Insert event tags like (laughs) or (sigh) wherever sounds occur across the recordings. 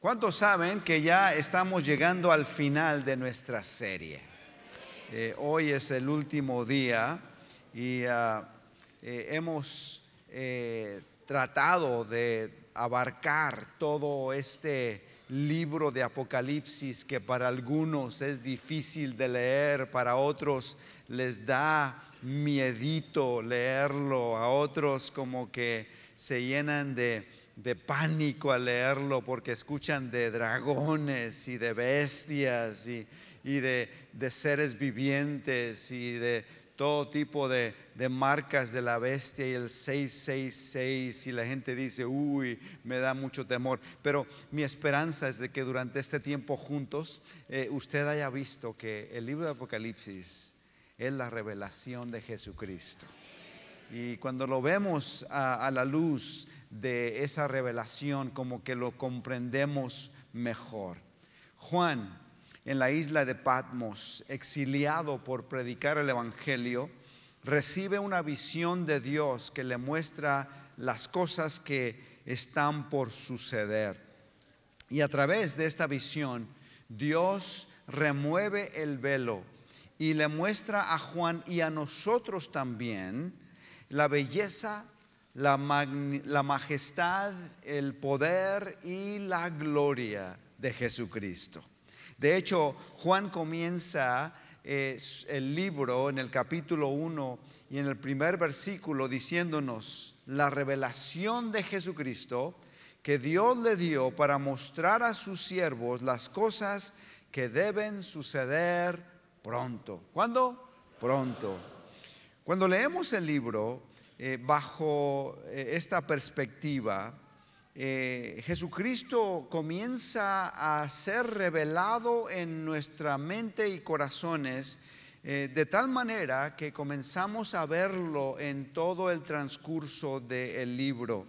¿Cuántos saben que ya estamos llegando al final de nuestra serie? Eh, hoy es el último día y ah, eh, hemos eh, tratado de abarcar todo este libro de Apocalipsis que para algunos es difícil de leer, para otros les da miedito leerlo, a otros como que se llenan de de pánico al leerlo porque escuchan de dragones y de bestias y, y de, de, seres vivientes y de todo tipo de, de, marcas de la bestia y el 666 y la gente dice, uy, me da mucho temor. Pero mi esperanza es de que durante este tiempo juntos eh, usted haya visto que el libro de Apocalipsis es la revelación de Jesucristo. Y cuando lo vemos a, a la luz de esa revelación, como que lo comprendemos mejor. Juan, en la isla de Patmos, exiliado por predicar el Evangelio, recibe una visión de Dios que le muestra las cosas que están por suceder. Y a través de esta visión, Dios remueve el velo y le muestra a Juan y a nosotros también la belleza la, majestad, el poder y la gloria de Jesucristo. De hecho, Juan comienza eh, el libro en el capítulo 1 y en el primer versículo diciéndonos la revelación de Jesucristo que Dios le dio para mostrar a sus siervos las cosas que deben suceder pronto. ¿Cuándo? Pronto. Cuando leemos el libro, eh, bajo eh, esta perspectiva, eh, Jesucristo comienza a ser revelado en nuestra mente y corazones de tal manera que comenzamos a verlo en todo el transcurso del libro.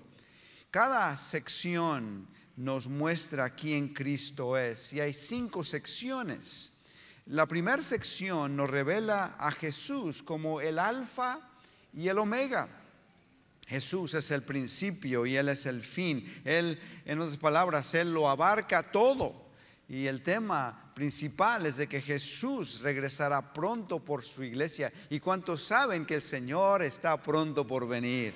Cada sección nos muestra quién Cristo es y hay cinco secciones. La primera sección nos revela a Jesús como el alfa y el omega Jesús es el principio y Él es el fin. Él, en otras palabras, Él lo abarca todo. Y el tema principal es de que Jesús regresará pronto por su iglesia. ¿Y cuántos saben que el Señor está pronto por venir?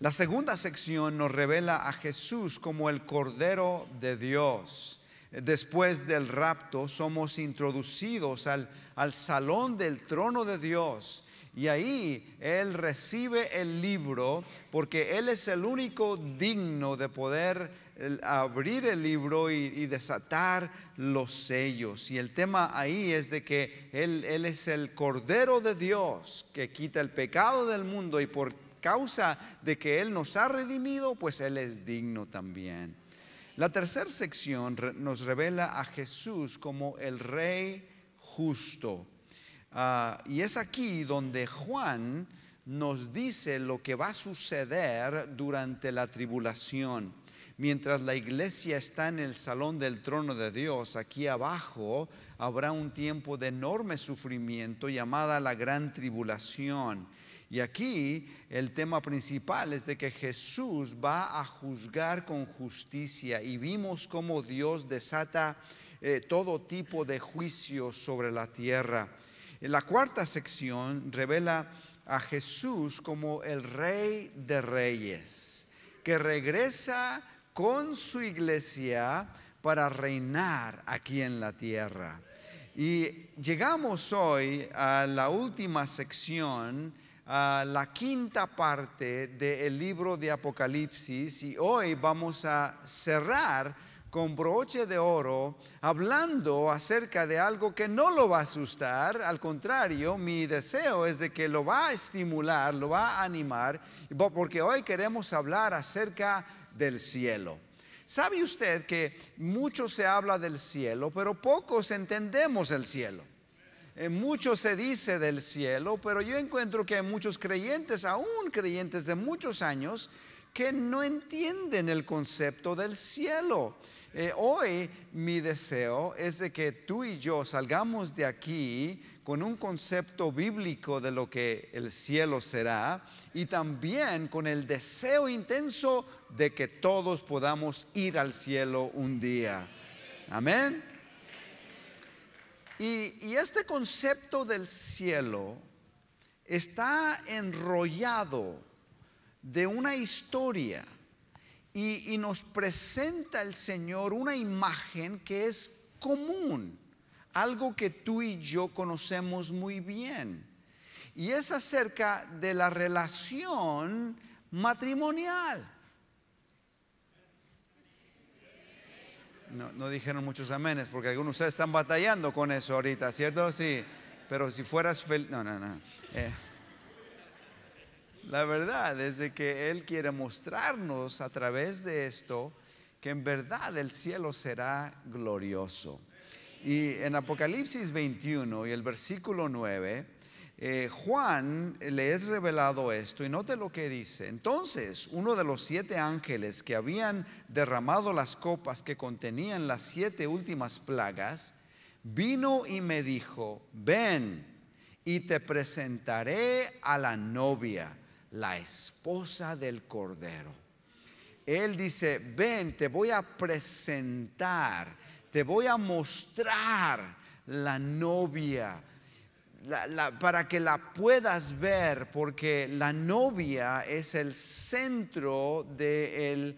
La segunda sección nos revela a Jesús como el Cordero de Dios. Después del rapto somos introducidos al, al salón del trono de Dios y ahí él recibe el libro porque él es el único digno de poder abrir el libro y, desatar los sellos. Y el tema ahí es de que él es el Cordero de Dios que quita el pecado del mundo y por causa de que Él nos ha redimido, pues Él es digno también. La tercera sección nos revela a Jesús como el Rey justo. Ah, y es aquí donde Juan nos dice lo que va a suceder durante la tribulación. Mientras la iglesia está en el salón del trono de Dios, aquí abajo habrá un tiempo de enorme sufrimiento llamada la gran tribulación. Y aquí el tema principal es de que Jesús va a juzgar con justicia y vimos cómo Dios desata eh, todo tipo de juicios sobre la tierra. La cuarta sección revela a Jesús como el rey de reyes, que regresa con su iglesia para reinar aquí en la tierra. Y llegamos hoy a la última sección, a la quinta parte del libro de Apocalipsis, y hoy vamos a cerrar con broche de oro, hablando acerca de algo que no lo va a asustar, al contrario, mi deseo es de que lo va a estimular, lo va a animar, porque hoy queremos hablar acerca del cielo. ¿Sabe usted que mucho se habla del cielo, pero pocos entendemos el cielo? Eh, mucho se dice del cielo, pero yo encuentro que hay muchos creyentes, aún creyentes de muchos años, que no entienden el concepto del cielo. Eh, hoy mi deseo es de que tú y yo salgamos de aquí con un concepto bíblico de lo que el cielo será y también con el deseo intenso de que todos podamos ir al cielo un día. Amén. Y, y este concepto del cielo está enrollado de una historia y, nos presenta el Señor una imagen que es común, algo que tú y yo conocemos muy bien. Y es acerca de la relación matrimonial. No, dijeron muchos amenes, porque algunos ustedes están batallando con eso ahorita, ¿cierto? Sí, pero si fueras feliz... No, no, no. Eh. La verdad es de que Él quiere mostrarnos a través de esto que en verdad el cielo será glorioso. Y en Apocalipsis 21 y el versículo 9, eh, Juan le es revelado esto y note lo que dice. Entonces uno de los siete ángeles que habían derramado las copas que contenían las siete últimas plagas, vino y me dijo, ven y te presentaré a la novia la esposa del Cordero. Él dice, ven, te voy a presentar, te voy a mostrar la novia, para que la puedas ver, porque la novia es el centro eh,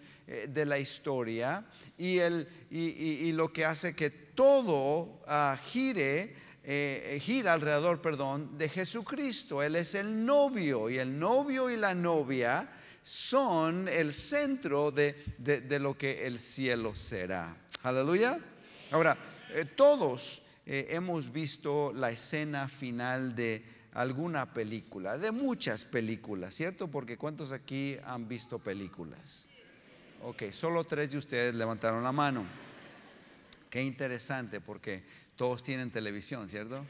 de, la historia y, lo que hace que todo ah, gire eh, eh, gira alrededor, perdón, de Jesucristo. Él es el novio y el novio y la novia son el centro de, lo que el cielo será. Aleluya. Ahora, eh, todos hemos visto la escena final de alguna película, de muchas películas, ¿cierto? Porque ¿cuántos aquí han visto películas? Ok, solo tres de ustedes levantaron la mano. Qué interesante, porque todos tienen televisión, ¿cierto?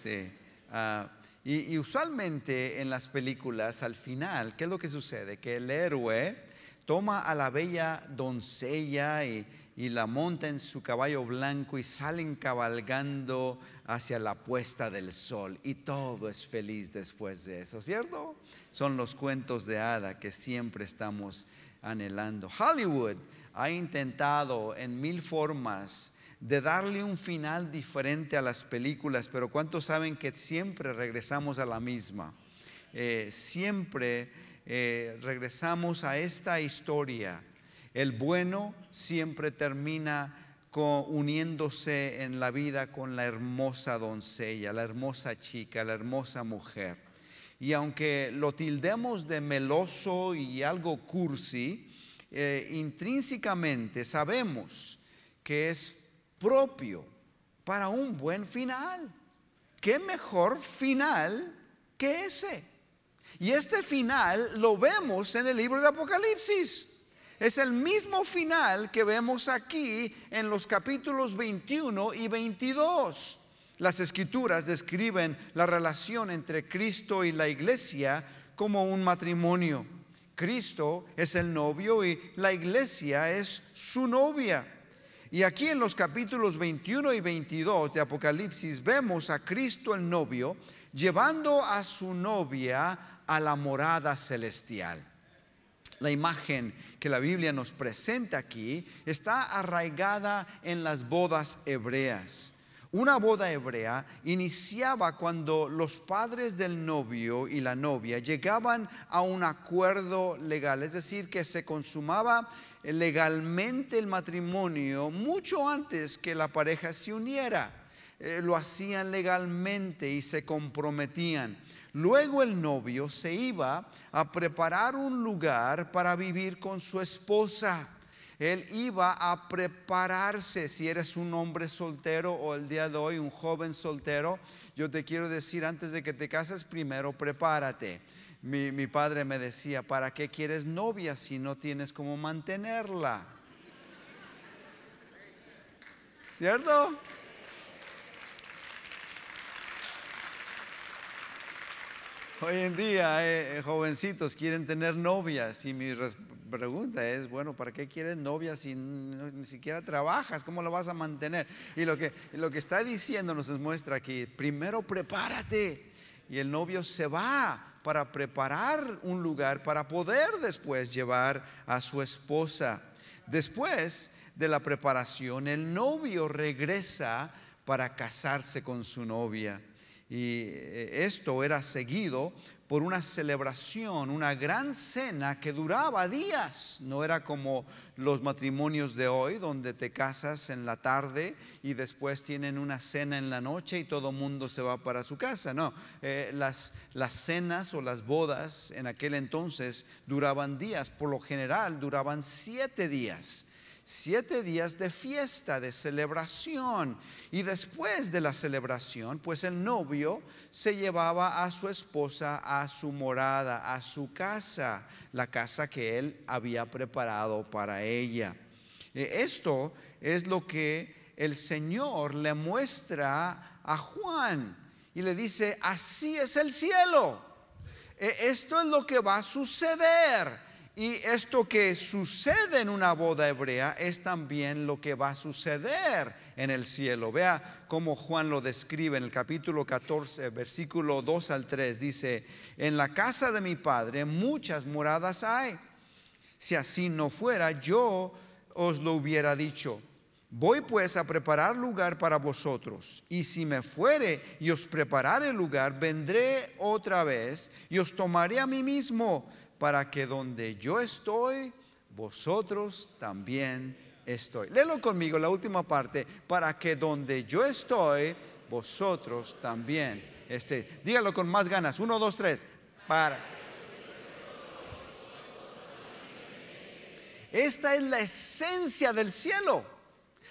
Sí. Ah, y, usualmente en las películas, al final, ¿qué es lo que sucede? Que el héroe toma a la bella doncella y, y la monta en su caballo blanco y salen cabalgando hacia la puesta del sol. Y todo es feliz después de eso, ¿cierto? Son los cuentos de hada que siempre estamos anhelando. Hollywood ha intentado en mil formas de darle un final diferente a las películas, pero ¿cuántos saben que siempre regresamos a la misma? Eh, siempre eh, regresamos a esta historia. El bueno siempre termina uniéndose en la vida con la hermosa doncella, la hermosa chica, la hermosa mujer. Y aunque lo tildemos de meloso y algo cursi, eh, intrínsecamente sabemos que es propio para un buen final. ¿Qué mejor final que ese? Y este final lo vemos en el libro de Apocalipsis. Es el mismo final que vemos aquí en los capítulos 21 y 22. Las escrituras describen la relación entre Cristo y la iglesia como un matrimonio. Cristo es el novio y la iglesia es su novia. Y aquí en los capítulos 21 y 22 de Apocalipsis vemos a Cristo el novio llevando a su novia a la morada celestial. La imagen que la Biblia nos presenta aquí está arraigada en las bodas hebreas. Una boda hebrea iniciaba cuando los padres del novio y la novia llegaban a un acuerdo legal, es decir, que se consumaba legalmente el matrimonio mucho antes que la pareja se uniera. Eh, lo hacían legalmente y se comprometían. Luego el novio se iba a preparar un lugar para vivir con su esposa. Él iba a prepararse, si eres un hombre soltero o el día de hoy un joven soltero, yo te quiero decir antes de que te cases, primero prepárate mi, padre me decía, ¿para qué quieres novia si no tienes cómo mantenerla? ¿Cierto? Hoy en día, eh, eh, jovencitos quieren tener novias y mi pregunta es, bueno, ¿para qué quieres novia si ni siquiera trabajas? ¿Cómo lo vas a mantener? Y lo que, lo que está diciendo nos muestra que primero prepárate y el novio se va para preparar un lugar para poder después llevar a su esposa. Después de la preparación, el novio regresa para casarse con su novia. Y eh, esto era seguido por una celebración, una gran cena que duraba días. No era como los matrimonios de hoy, donde te casas en la tarde y después tienen una cena en la noche y todo el mundo se va para su casa. No, eh, las cenas o las bodas en aquel entonces duraban días, por lo general duraban siete días siete días de fiesta, de celebración. Y después de la celebración, pues el novio se llevaba a su esposa a su morada, a su casa, la casa que él había preparado para ella. Eh, esto es lo que el Señor le muestra a Juan y le dice, así es el cielo. E, esto es lo que va a suceder y esto que sucede en una boda hebrea es también lo que va a suceder en el cielo. Vea cómo Juan lo describe en el capítulo 14, versículo 2 al 3. Dice, en la casa de mi padre muchas moradas hay. Si así no fuera, yo os lo hubiera dicho. Voy pues a preparar lugar para vosotros, y si me fuere y os prepararé lugar, vendré otra vez y os tomaré a mí mismo para que donde yo estoy, vosotros también estoy. Léelo conmigo la última parte, para que donde yo estoy, vosotros también estéis. Dígalo con más ganas, uno, dos, tres, para. Esta es la esencia del cielo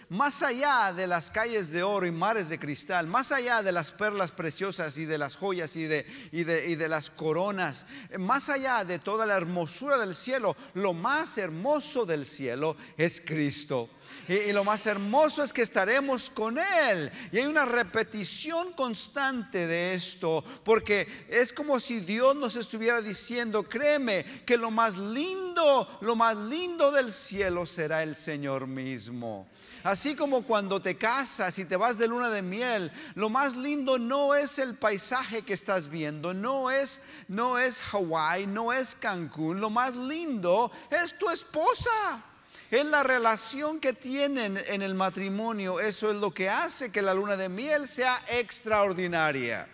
más allá de las calles de oro y mares de cristal, más allá de las perlas preciosas y de las joyas y de, y de, las coronas, más allá de toda la hermosura del cielo, lo más hermoso del cielo es Cristo. Y, y, lo más hermoso es que estaremos con Él. Y hay una repetición constante de esto, porque es como si Dios nos estuviera diciendo, créeme, que lo más lindo, lo más lindo del cielo será el Señor mismo. Así como cuando te casas y te vas de luna de miel, lo más lindo no es el paisaje que estás viendo, no es no Hawái, no es Cancún, lo más lindo es tu esposa. Es la relación que tienen en el matrimonio, eso es lo que hace que la luna de miel sea extraordinaria.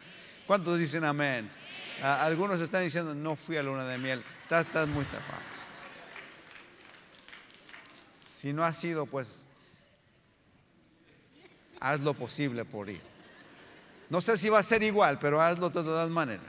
¿Cuántos dicen amén? algunos están diciendo, no fui a luna de miel, estás, estás muy tapado. Si no ha sido, pues haz lo posible por ir. No sé si va a ser igual, pero hazlo de todas maneras.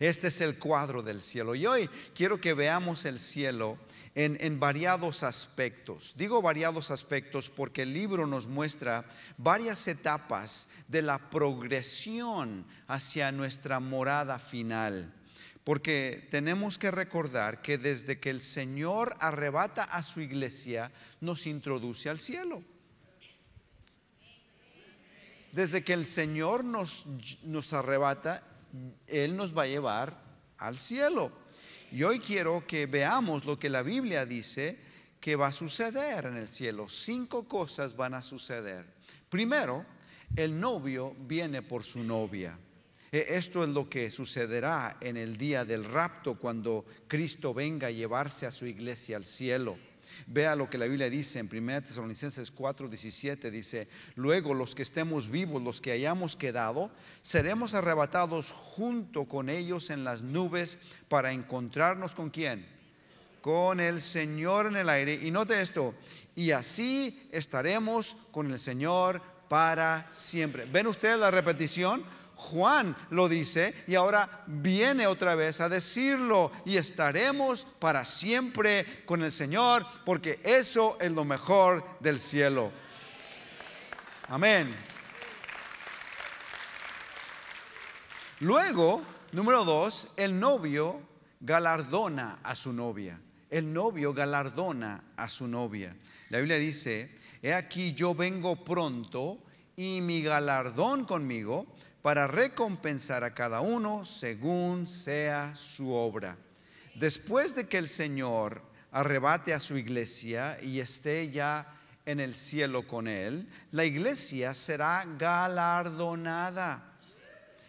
Este es el cuadro del cielo. Y hoy quiero que veamos el cielo en, en, variados aspectos. Digo variados aspectos porque el libro nos muestra varias etapas de la progresión hacia nuestra morada final. Porque tenemos que recordar que desde que el Señor arrebata a su iglesia, nos introduce al cielo desde que el Señor nos, arrebata, Él nos va a llevar al cielo. Y hoy quiero que veamos lo que la Biblia dice que va a suceder en el cielo. Cinco cosas van a suceder. Primero, el novio viene por su novia. E, esto es lo que sucederá en el día del rapto cuando Cristo venga a llevarse a su iglesia al cielo. Vea lo que la Biblia dice en 1 Tesalonicenses 4, 17, dice, luego los que estemos vivos, los que hayamos quedado, seremos arrebatados junto con ellos en las nubes para encontrarnos con quién? Con el Señor en el aire. Y note esto, y así estaremos con el Señor para siempre. ¿Ven ustedes la repetición? Juan lo dice y ahora viene otra vez a decirlo y estaremos para siempre con el Señor porque eso es lo mejor del cielo. Amén. Luego, número dos, el novio galardona a su novia. El novio galardona a su novia. La Biblia dice, he aquí yo vengo pronto y mi galardón conmigo para recompensar a cada uno según sea su obra. Después de que el Señor arrebate a su iglesia y esté ya en el cielo con él, la iglesia será galardonada.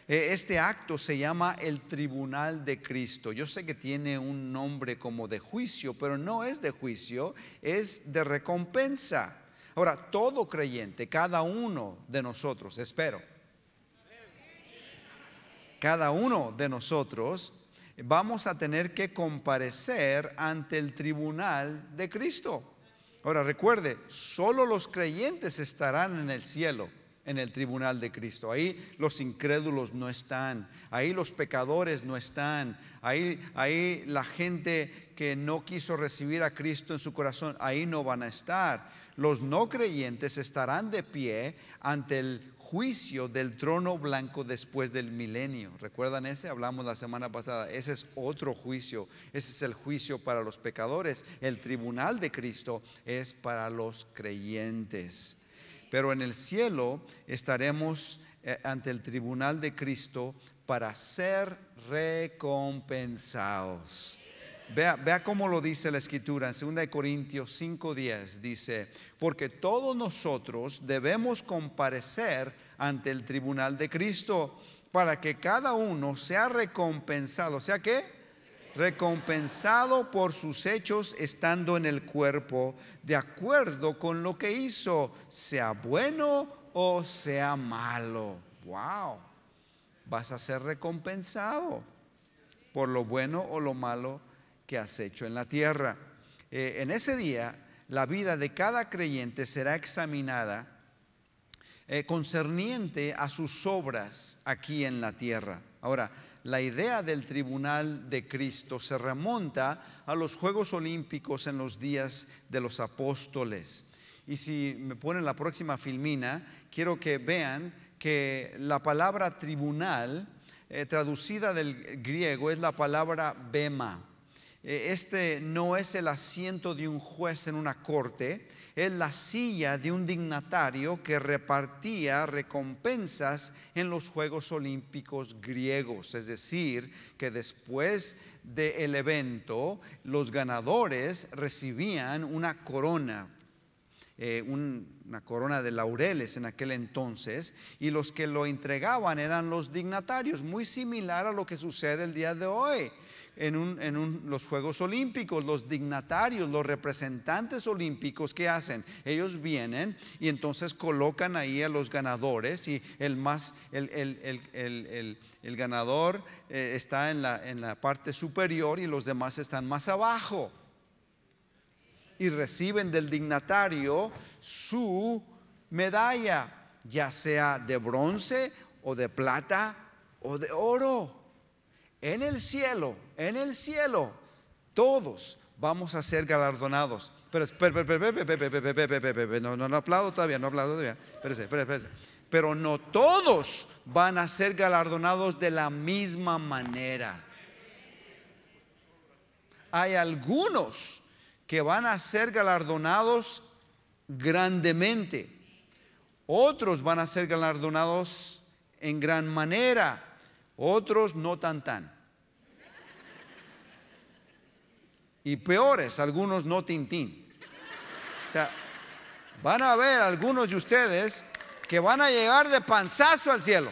E, este acto se llama el tribunal de Cristo. Yo sé que tiene un nombre como de juicio, pero no es de juicio, es de recompensa. Ahora, todo creyente, cada uno de nosotros, espero, cada uno de nosotros vamos a tener que comparecer ante el tribunal de Cristo. Ahora recuerde, solo los creyentes estarán en el cielo, en el tribunal de Cristo. Ahí los incrédulos no están, ahí los pecadores no están, ahí, ahí la gente que no quiso recibir a Cristo en su corazón, ahí no van a estar. Los no creyentes estarán de pie ante el juicio del trono blanco después del milenio. ¿Recuerdan ese? Hablamos la semana pasada. Ese es otro juicio. Ese es el juicio para los pecadores. El tribunal de Cristo es para los creyentes. Pero en el cielo estaremos eh, ante el tribunal de Cristo para ser recompensados. Vea, cómo lo dice la escritura en 2 Corintios 5:10. Dice, porque todos nosotros debemos comparecer ante el tribunal de Cristo para que cada uno sea recompensado. O sea que recompensado por sus hechos estando en el cuerpo, de acuerdo con lo que hizo, sea bueno o sea malo. ¡Wow! Vas a ser recompensado por lo bueno o lo malo que has hecho en la tierra. Eh, en ese día, la vida de cada creyente será examinada eh, concerniente a sus obras aquí en la tierra. Ahora, la idea del tribunal de Cristo se remonta a los Juegos Olímpicos en los días de los apóstoles. Y si me ponen la próxima filmina, quiero que vean que la palabra tribunal, eh, traducida del griego, es la palabra bema. Eh, este no es el asiento de un juez en una corte, es la silla de un dignatario que repartía recompensas en los Juegos Olímpicos griegos. Es decir, que después del evento, los ganadores recibían una corona. Eh, una corona de laureles en aquel entonces, y los que lo entregaban eran los dignatarios, muy similar a lo que sucede el día de hoy en, los Juegos Olímpicos, los dignatarios, los representantes olímpicos, ¿qué hacen? Ellos vienen y entonces colocan ahí a los ganadores y el más, el, ganador eh, está en la, en la parte superior y los demás están más abajo. Y reciben del dignatario su medalla, ya sea de bronce o de plata o de oro en el cielo, en el cielo, todos vamos a ser galardonados. Pero, no, todavía, no Pero no todos van a ser galardonados de la misma manera. Hay algunos que van a ser galardonados grandemente. Otros van a ser galardonados en gran manera otros no tan tan. Y peores, algunos no tintín. O sea, van a ver algunos de ustedes que van a llegar de panzazo al cielo.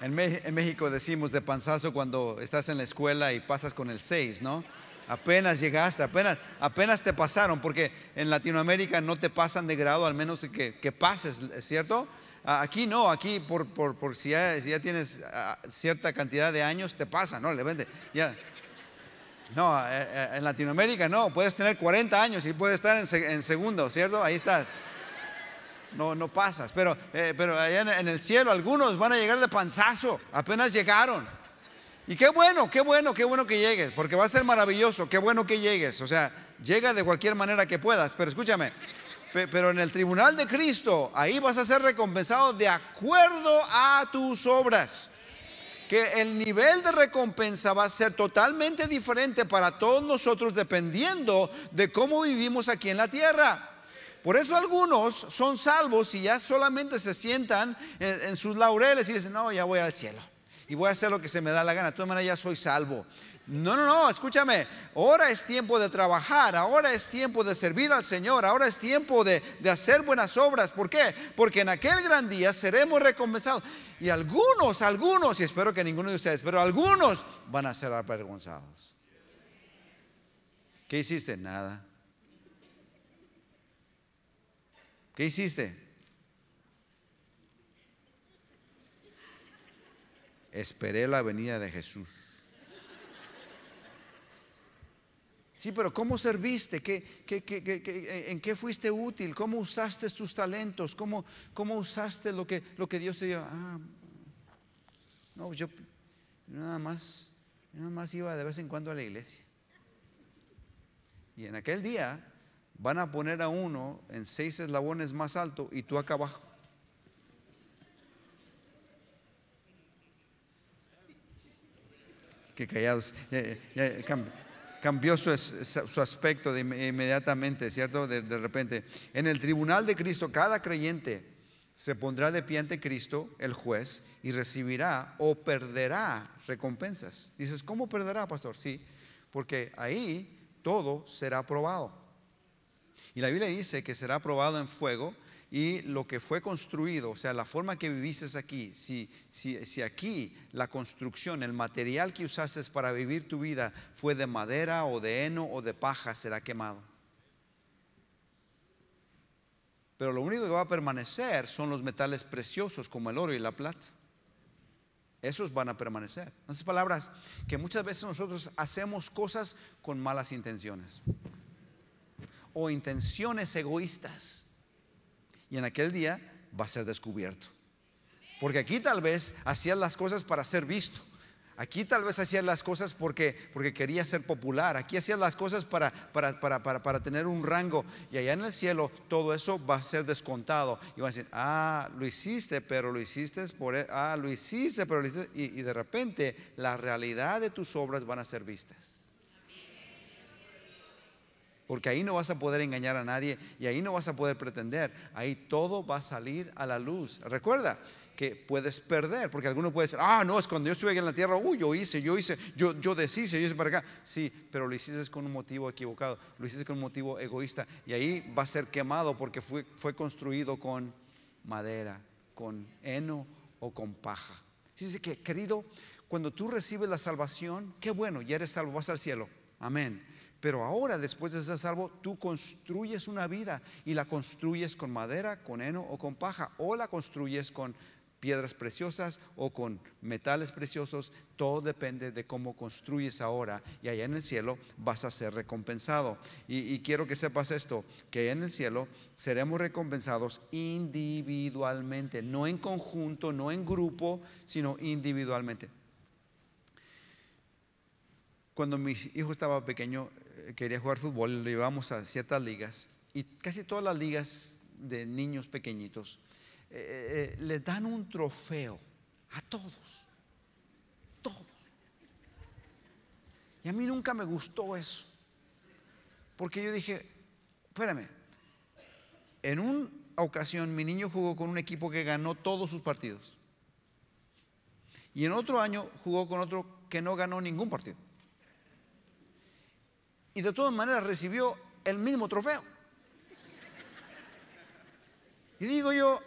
En, México decimos de panzazo cuando estás en la escuela y pasas con el 6, ¿no? Apenas llegaste, apenas, apenas te pasaron, porque en Latinoamérica no te pasan de grado, al menos que, pases, ¿cierto? Aquí no, aquí por, si, ya, tienes cierta cantidad de años, te pasa ¿no? Le vende, No, en Latinoamérica no, puedes tener 40 años y puedes estar en, segundo, ¿cierto? Ahí estás. No, no pasas, pero, eh, pero allá en el cielo algunos van a llegar de panzazo, apenas llegaron. Y qué bueno, qué bueno, qué bueno que llegues, porque va a ser maravilloso, qué bueno que llegues. O sea, llega de cualquier manera que puedas, pero escúchame, pero en el tribunal de Cristo, ahí vas a ser recompensado de acuerdo a tus obras. Que el nivel de recompensa va a ser totalmente diferente para todos nosotros dependiendo de cómo vivimos aquí en la tierra. Por eso algunos son salvos y ya solamente se sientan en, sus laureles y dicen, no, ya voy al cielo y voy a hacer lo que se me da la gana. De todas maneras ya soy salvo. No, no, no, escúchame. Ahora es tiempo de trabajar, ahora es tiempo de servir al Señor, ahora es tiempo de, hacer buenas obras. ¿Por qué? Porque en aquel gran día seremos recompensados. Y algunos, algunos, y espero que ninguno de ustedes, pero algunos van a ser avergonzados. ¿Qué hiciste? Nada. ¿Qué hiciste? Esperé la venida de Jesús. Sí, pero ¿cómo serviste? ¿Qué, en qué fuiste útil? ¿Cómo usaste tus talentos? ¿Cómo, cómo usaste lo que, lo que Dios te dio? Ah, no, yo nada más, nada más iba de vez en cuando a la iglesia. Y en aquel día van a poner a uno en seis eslabones más alto y tú acá abajo. que callados. cambió su, aspecto de inmediatamente, ¿cierto? De, de, repente. En el tribunal de Cristo, cada creyente se pondrá de pie ante Cristo, el juez, y recibirá o perderá recompensas. Dices, ¿cómo perderá, pastor? Sí, porque ahí todo será probado. Y la Biblia dice que será probado en fuego y lo que fue construido, o sea, la forma que viviste aquí, si, aquí la construcción, el material que usaste para vivir tu vida fue de madera o de heno o de paja, será quemado. Pero lo único que va a permanecer son los metales preciosos como el oro y la plata. Esos van a permanecer. Entonces, palabras que muchas veces nosotros hacemos cosas con malas intenciones o intenciones egoístas y en aquel día va a ser descubierto. Porque aquí tal vez hacías las cosas para ser visto. Aquí tal vez hacías las cosas porque, porque querías ser popular. Aquí hacías las cosas para, para, para, para, tener un rango. Y allá en el cielo todo eso va a ser descontado. Y van a decir, ah, lo hiciste, pero lo hiciste por... E-". Ah, lo hiciste, pero lo hiciste. y de repente la realidad de tus obras van a ser vistas. Porque ahí no vas a poder engañar a nadie y ahí no vas a poder pretender. Ahí todo va a salir a la luz. Recuerda que puedes perder, porque alguno puede decir, ah, no, es cuando yo estuve aquí en la tierra, uy, uh, yo hice, yo hice, yo, yo deshice, yo hice para acá. Sí, pero lo hiciste con un motivo equivocado, lo hiciste con un motivo egoísta y ahí va a ser quemado porque fue, fue construido con madera, con heno o con paja. Dice que, querido, cuando tú recibes la salvación, qué bueno, ya eres salvo, vas al cielo. Amén. Pero ahora, después de ser salvo, tú construyes una vida y la construyes con madera, con heno o con paja, o la construyes con piedras preciosas o con metales preciosos. Todo depende de cómo construyes ahora y allá en el cielo vas a ser recompensado. Y, quiero que sepas esto, que en el cielo seremos recompensados individualmente, no en conjunto, no en grupo, sino individualmente. Cuando mi hijo estaba pequeño, eh, quería jugar fútbol, lo llevamos a ciertas ligas y casi todas las ligas de niños pequeñitos eh, eh, le dan un trofeo a todos, todos. Y a mí nunca me gustó eso, porque yo dije, espérame, en una ocasión mi niño jugó con un equipo que ganó todos sus partidos. Y en otro año jugó con otro que no ganó ningún partido y de todas maneras recibió el mismo trofeo. Y digo yo,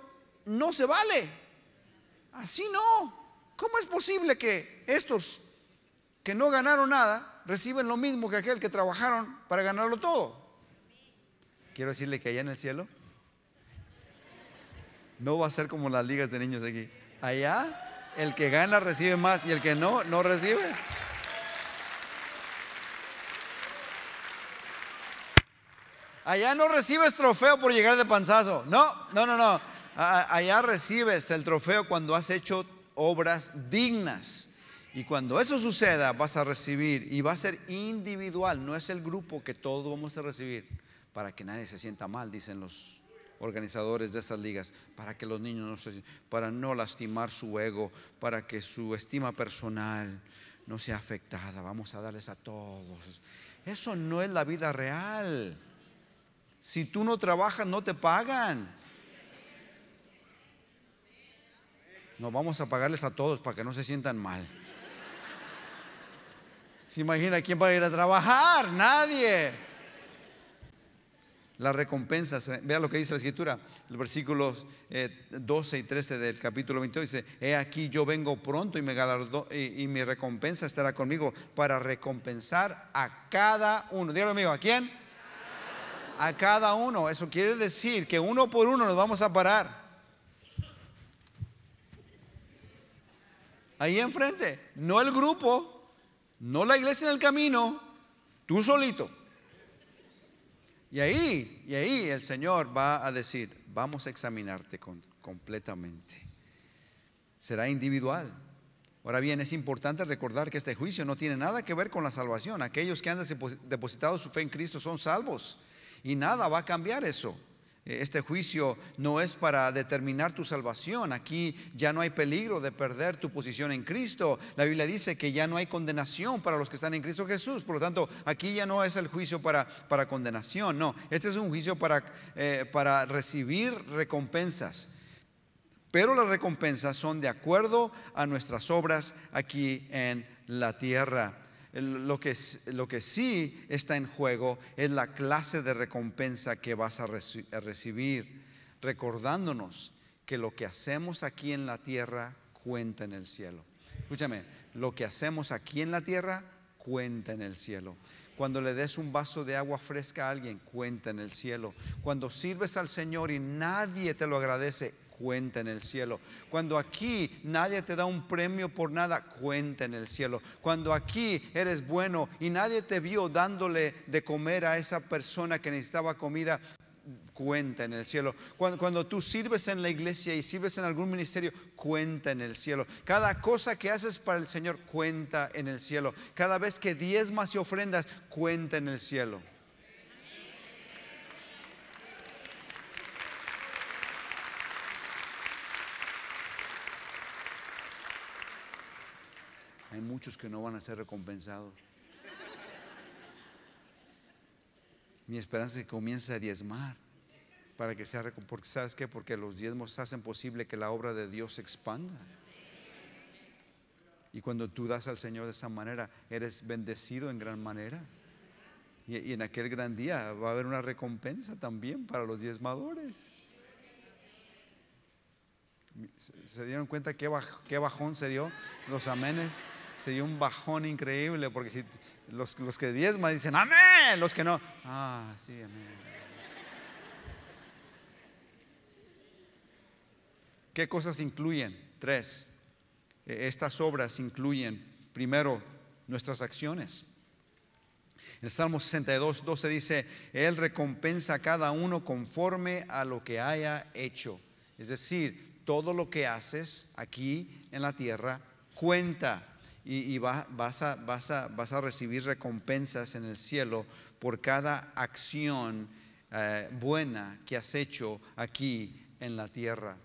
no se vale. Así no. ¿Cómo es posible que estos que no ganaron nada reciben lo mismo que aquel que trabajaron para ganarlo todo? Quiero decirle que allá en el cielo no va a ser como las ligas de niños aquí. Allá el que gana recibe más y el que no, no recibe. Allá no recibes trofeo por llegar de panzazo. No, no, no, no. Allá recibes el trofeo cuando has hecho obras dignas. Y cuando eso suceda, vas a recibir y va a ser individual, no es el grupo que todos vamos a recibir, para que nadie se sienta mal, dicen los organizadores de esas ligas, para que los niños no se, para no lastimar su ego, para que su estima personal no sea afectada. Vamos a darles a todos. Eso no es la vida real. Si tú no trabajas, no te pagan. No, vamos a pagarles a todos para que no se sientan mal. ¿Se imagina quién va a ir a trabajar? Nadie. La recompensa, vea lo que dice la escritura, el versículos 12 eh, y 13 del capítulo 22 dice, he aquí yo vengo pronto y, mi recompensa estará conmigo para recompensar a cada uno. Dígalo amigo, ¿a quién? a cada uno. Eso quiere decir que uno por uno nos vamos a parar. Ahí enfrente, no el grupo, no la iglesia en el camino, tú solito. Y ahí, y ahí el Señor va a decir, vamos a examinarte completamente. Será individual. Ahora bien, es importante recordar que este juicio no tiene nada que ver con la salvación. Aquellos que han depositado su fe en Cristo son salvos. Y nada va a cambiar eso. Este juicio no es para determinar tu salvación. Aquí ya no hay peligro de perder tu posición en Cristo. La Biblia dice que ya no hay condenación para los que están en Cristo Jesús. Por lo tanto, aquí ya no es el juicio para, para condenación. No, este es un juicio para, eh, para recibir recompensas. Pero las recompensas son de acuerdo a nuestras obras aquí en la tierra. Lo que, lo que sí está en juego es la clase de recompensa que vas a, a recibir, recordándonos que lo que hacemos aquí en la tierra cuenta en el cielo. Escúchame, lo que hacemos aquí en la tierra cuenta en el cielo. Cuando le des un vaso de agua fresca a alguien, cuenta en el cielo. Cuando sirves al Señor y nadie te lo agradece, cuenta en el cielo. Cuando aquí nadie te da un premio por nada, cuenta en el cielo. Cuando aquí eres bueno y nadie te vio dándole de comer a esa persona que necesitaba comida, cuenta en el cielo. Cuando, cuando, tú sirves en la iglesia y sirves en algún ministerio, cuenta en el cielo. Cada cosa que haces para el Señor, cuenta en el cielo. Cada vez que diezmas y ofrendas, cuenta en el cielo. hay muchos que no van a ser recompensados. Mi esperanza es que comience a diezmar para que sea porque sabes qué, porque los diezmos hacen posible que la obra de Dios se expanda. Y cuando tú das al Señor de esa manera, eres bendecido en gran manera. Y, en aquel gran día va a haber una recompensa también para los diezmadores. ¿Se, dieron cuenta qué, qué bajón se dio? Los amenes se dio un bajón increíble, porque si los, que diezman dicen amén, los que no, ah, sí, amén. ¿Qué cosas incluyen? Tres. E, estas obras incluyen, primero, nuestras acciones. En el Salmo 62, 12 dice, Él recompensa a cada uno conforme a lo que haya hecho. Es decir, todo lo que haces aquí en la tierra cuenta y, vas, a, recibir recompensas en el cielo por cada acción eh, buena que has hecho aquí en la tierra.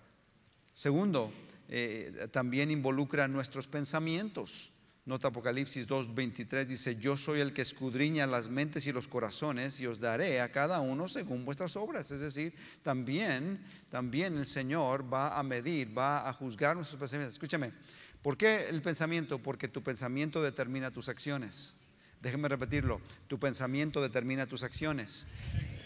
Segundo, eh, también involucra nuestros pensamientos. Nota Apocalipsis 2.23 dice, yo soy el que escudriña las mentes y los corazones y os daré a cada uno según vuestras obras. Es decir, también, también el Señor va a medir, va a juzgar nuestros pensamientos. Escúchame, ¿Por qué el pensamiento? Porque tu pensamiento determina tus acciones. déjeme repetirlo, tu pensamiento determina tus acciones.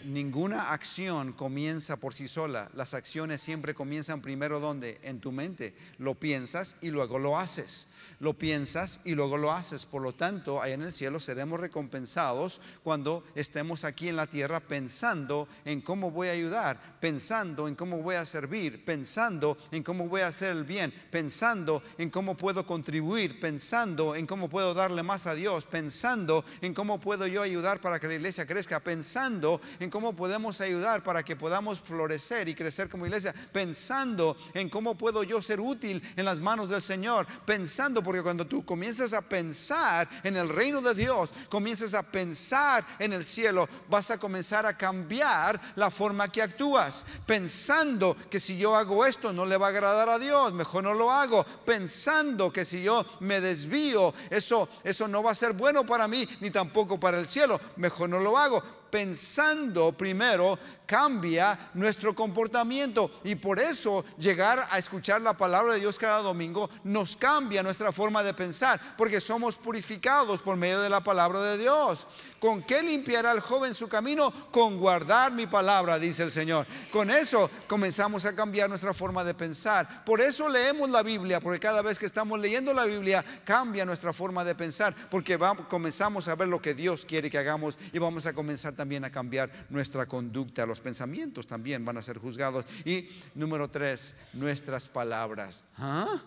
Ninguna acción comienza por sí sola. Las acciones siempre comienzan primero donde? En tu mente. Lo piensas y luego lo haces lo piensas y luego lo haces. Por lo tanto, allá en el cielo seremos recompensados cuando estemos aquí en la tierra pensando en cómo voy a ayudar, pensando en cómo voy a servir, pensando en cómo voy a hacer el bien, pensando en cómo puedo contribuir, pensando en cómo puedo darle más a Dios, pensando en cómo puedo yo ayudar para que la iglesia crezca, pensando en cómo podemos ayudar para que podamos florecer y crecer como iglesia, pensando en cómo puedo yo ser útil en las manos del Señor, pensando porque cuando tú comienzas a pensar en el reino de Dios, comienzas a pensar en el cielo, vas a comenzar a cambiar la forma que actúas, pensando que si yo hago esto no le va a agradar a Dios, mejor no lo hago, pensando que si yo me desvío, eso eso no va a ser bueno para mí ni tampoco para el cielo, mejor no lo hago pensando primero cambia nuestro comportamiento. Y por eso llegar a escuchar la palabra de Dios cada domingo nos cambia nuestra forma de pensar, porque somos purificados por medio de la palabra de Dios. ¿Con qué limpiará el joven su camino? Con guardar mi palabra, dice el Señor. Con eso comenzamos a cambiar nuestra forma de pensar. Por eso leemos la Biblia, porque cada vez que estamos leyendo la Biblia cambia nuestra forma de pensar, porque vamos, comenzamos a ver lo que Dios quiere que hagamos y vamos a comenzar también a cambiar nuestra conducta. Los pensamientos también van a ser juzgados. Y número tres, nuestras palabras. Déjenme ¿Ah?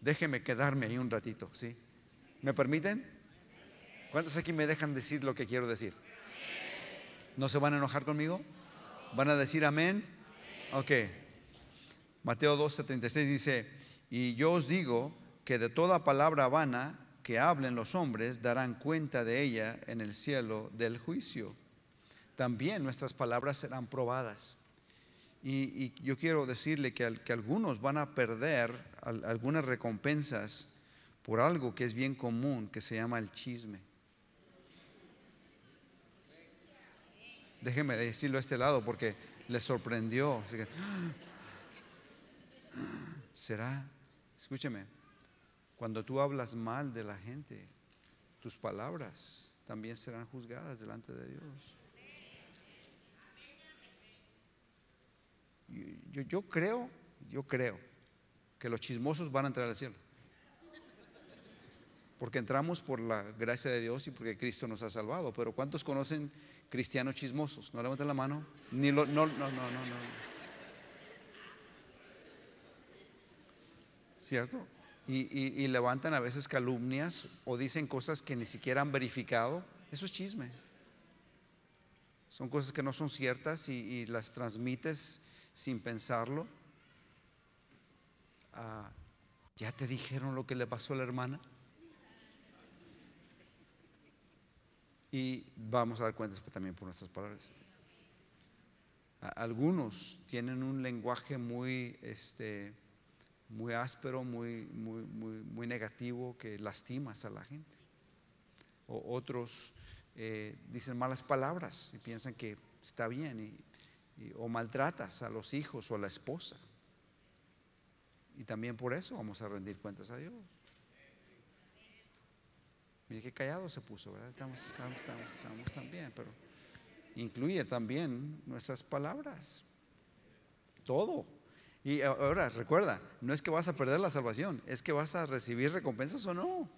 Déjeme quedarme ahí un ratito, ¿sí? ¿Me permiten? ¿Cuántos aquí me dejan decir lo que quiero decir? ¿No se van a enojar conmigo? ¿Van a decir amén? Ok. Mateo 12, dice, y yo os digo que de toda palabra vana que hablen los hombres darán cuenta de ella en el cielo del juicio. También nuestras palabras serán probadas. Y, yo quiero decirle que, algunos van a perder algunas recompensas por algo que es bien común, que se llama el chisme. Déjeme decirlo a este lado porque le sorprendió. Será, escúcheme, cuando tú hablas mal de la gente, tus palabras también serán juzgadas delante de Dios. Yo, yo, creo, yo creo que los chismosos van a entrar al cielo. Porque entramos por la gracia de Dios y porque Cristo nos ha salvado. Pero ¿cuántos conocen cristianos chismosos. No levanten la mano. Ni no, no, no, no, ¿Cierto? Y, levantan a veces calumnias o dicen cosas que ni siquiera han verificado. Eso es chisme. Son cosas que no son ciertas y, las transmites sin pensarlo. Ah, ya te dijeron lo que le pasó a la hermana. y vamos a dar cuentas pues, también por nuestras palabras. Algunos tienen un lenguaje muy, este, muy áspero, muy, muy, muy, muy negativo que lastimas a la gente. O otros eh, dicen malas palabras y piensan que está bien, o maltratas a los hijos o a la esposa. Y también por eso vamos a rendir cuentas a Dios. Miren qué callado se puso, ¿verdad? Estamos, estamos, estamos, estamos también, pero incluye también nuestras palabras. Todo. Y ahora, recuerda, no es que vas a perder la salvación, es que vas a recibir recompensas o no,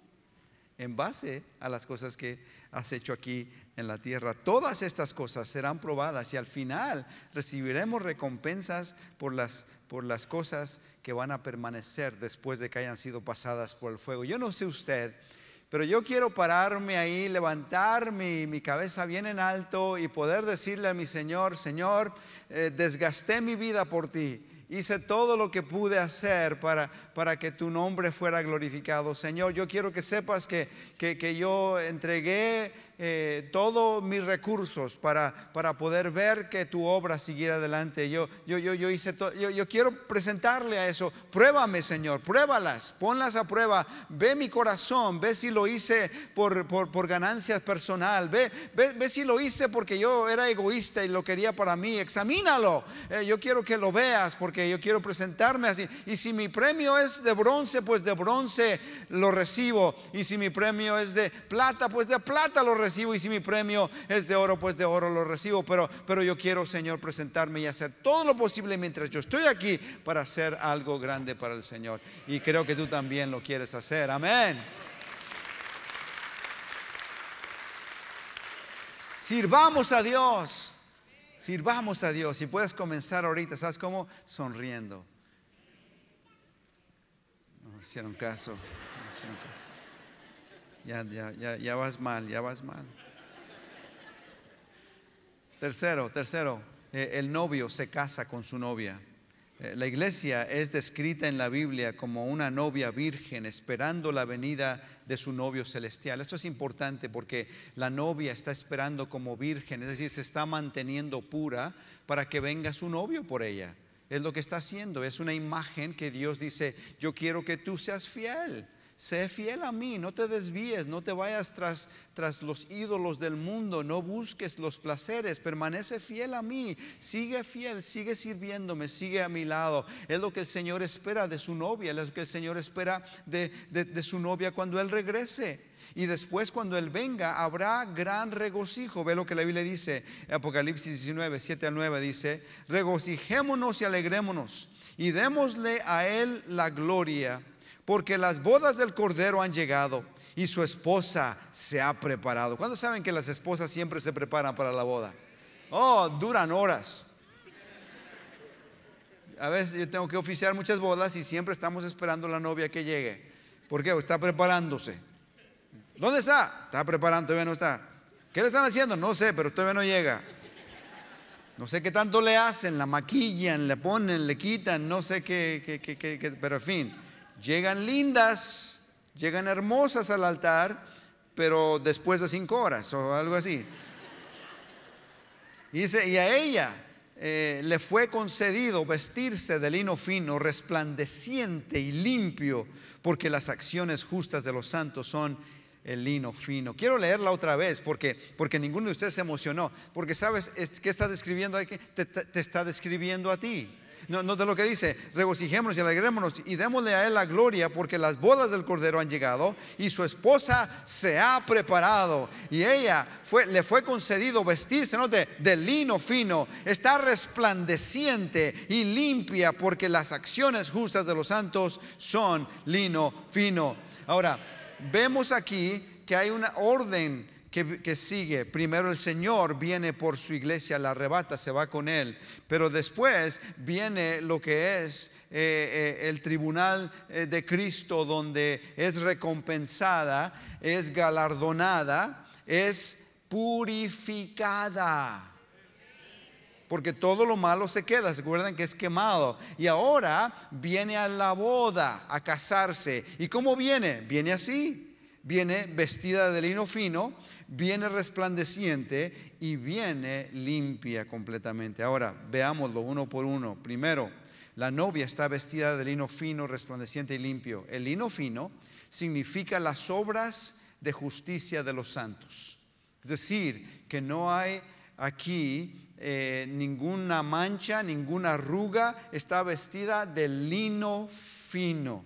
en base a las cosas que has hecho aquí en la tierra. Todas estas cosas serán probadas y al final recibiremos recompensas por las, por las cosas que van a permanecer después de que hayan sido pasadas por el fuego. Yo no sé usted, pero yo quiero pararme ahí, levantar mi, mi, cabeza bien en alto y poder decirle a mi Señor, Señor, eh, desgasté mi vida por ti. Hice todo lo que pude hacer para, para que tu nombre fuera glorificado. Señor, yo quiero que sepas que, que, que yo entregué eh, todos mis recursos para, para poder ver que tu obra siguiera adelante. Yo, yo, yo, yo hice yo, yo quiero presentarle a eso. Pruébame, Señor, pruébalas, ponlas a prueba. Ve mi corazón, ve si lo hice por, por, ganancias personal, ve, ve, si lo hice porque yo era egoísta y lo quería para mí. Examínalo. Eh, yo quiero que lo veas porque yo quiero presentarme así. Y si mi premio es de bronce, pues de bronce lo recibo. Y si mi premio es de plata, pues de plata lo recibo y si mi premio es de oro, pues de oro lo recibo. Pero, pero yo quiero, Señor, presentarme y hacer todo lo posible mientras yo estoy aquí para hacer algo grande para el Señor. Y creo que tú también lo quieres hacer. Amén. Sirvamos a Dios. Sirvamos a Dios. Y puedes comenzar ahorita, ¿sabes cómo? Sonriendo. No hicieron caso. No hicieron caso ya, ya, vas mal, ya vas mal. tercero, tercero, eh, el novio se casa con su novia. Eh, la iglesia es descrita en la Biblia como una novia virgen esperando la venida de su novio celestial. Esto es importante porque la novia está esperando como virgen, es decir, se está manteniendo pura para que venga su novio por ella. Es lo que está haciendo, es una imagen que Dios dice, yo quiero que tú seas fiel sé fiel a mí, no te desvíes, no te vayas tras, tras los ídolos del mundo, no busques los placeres, permanece fiel a mí, sigue fiel, sigue sirviéndome, sigue a mi lado. Es lo que el Señor espera de su novia, es lo que el Señor espera de, de su novia cuando Él regrese. Y después cuando Él venga habrá gran regocijo. Ve lo que la Biblia dice, Apocalipsis 19, 7 al 9 dice, regocijémonos y alegrémonos y démosle a Él la gloria porque las bodas del Cordero han llegado y su esposa se ha preparado. ¿Cuándo saben que las esposas siempre se preparan para la boda? Oh, duran horas. A veces yo tengo que oficiar muchas bodas y siempre estamos esperando a la novia que llegue. ¿Por qué? Está preparándose. ¿Dónde está? Está preparando, todavía no está. ¿Qué le están haciendo? No sé, pero todavía no llega. No sé qué tanto le hacen, la maquillan, le ponen, le quitan, no sé qué, pero en fin. Llegan lindas, llegan hermosas al altar, pero después de cinco horas o algo así. Y, y a ella eh, le fue concedido vestirse de lino fino, resplandeciente y limpio, porque las acciones justas de los santos son el lino fino. Quiero leerla otra vez porque, porque ninguno de ustedes se emocionó, porque sabes qué está describiendo, aquí, te está describiendo a ti. No, lo que dice, regocijémonos y alegrémonos y démosle a él la gloria porque las bodas del Cordero han llegado y su esposa se ha preparado y ella fue, le fue concedido vestirse de, de lino fino, está resplandeciente y limpia porque las acciones justas de los santos son lino fino. Ahora, vemos aquí que hay una orden que, sigue. Primero el Señor viene por su iglesia, la arrebata, se va con él. Pero después viene lo que es eh, eh, el tribunal eh, de Cristo, donde es recompensada, es galardonada, es purificada. Porque todo lo malo se queda, ¿se acuerdan que es quemado? Y ahora viene a la boda, a casarse. ¿Y cómo viene? Viene así viene vestida de lino fino, viene resplandeciente y viene limpia completamente. Ahora, veámoslo uno por uno. Primero, la novia está vestida de lino fino, resplandeciente y limpio. El lino fino significa las obras de justicia de los santos. Es decir, que no hay aquí eh, ninguna mancha, ninguna arruga, está vestida de lino fino.